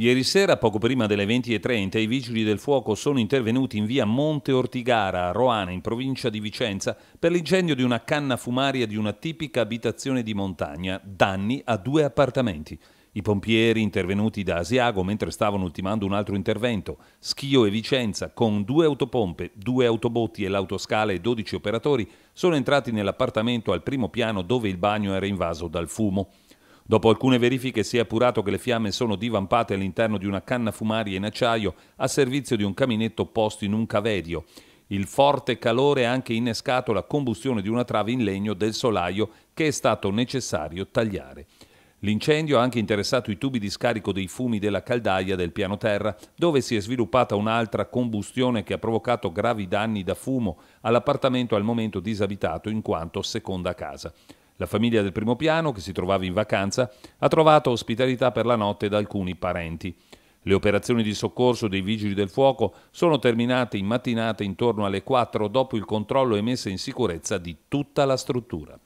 Ieri sera, poco prima delle 20.30, i vigili del fuoco sono intervenuti in via Monte Ortigara, a Roana, in provincia di Vicenza, per l'incendio di una canna fumaria di una tipica abitazione di montagna, danni a due appartamenti. I pompieri intervenuti da Asiago mentre stavano ultimando un altro intervento. Schio e Vicenza, con due autopompe, due autobotti e l'autoscala e 12 operatori, sono entrati nell'appartamento al primo piano dove il bagno era invaso dal fumo. Dopo alcune verifiche si è appurato che le fiamme sono divampate all'interno di una canna fumaria in acciaio a servizio di un caminetto posto in un caverio. Il forte calore ha anche innescato la combustione di una trave in legno del solaio che è stato necessario tagliare. L'incendio ha anche interessato i tubi di scarico dei fumi della caldaia del piano terra, dove si è sviluppata un'altra combustione che ha provocato gravi danni da fumo all'appartamento al momento disabitato in quanto seconda casa. La famiglia del primo piano, che si trovava in vacanza, ha trovato ospitalità per la notte da alcuni parenti. Le operazioni di soccorso dei vigili del fuoco sono terminate in mattinata intorno alle 4 dopo il controllo e messa in sicurezza di tutta la struttura.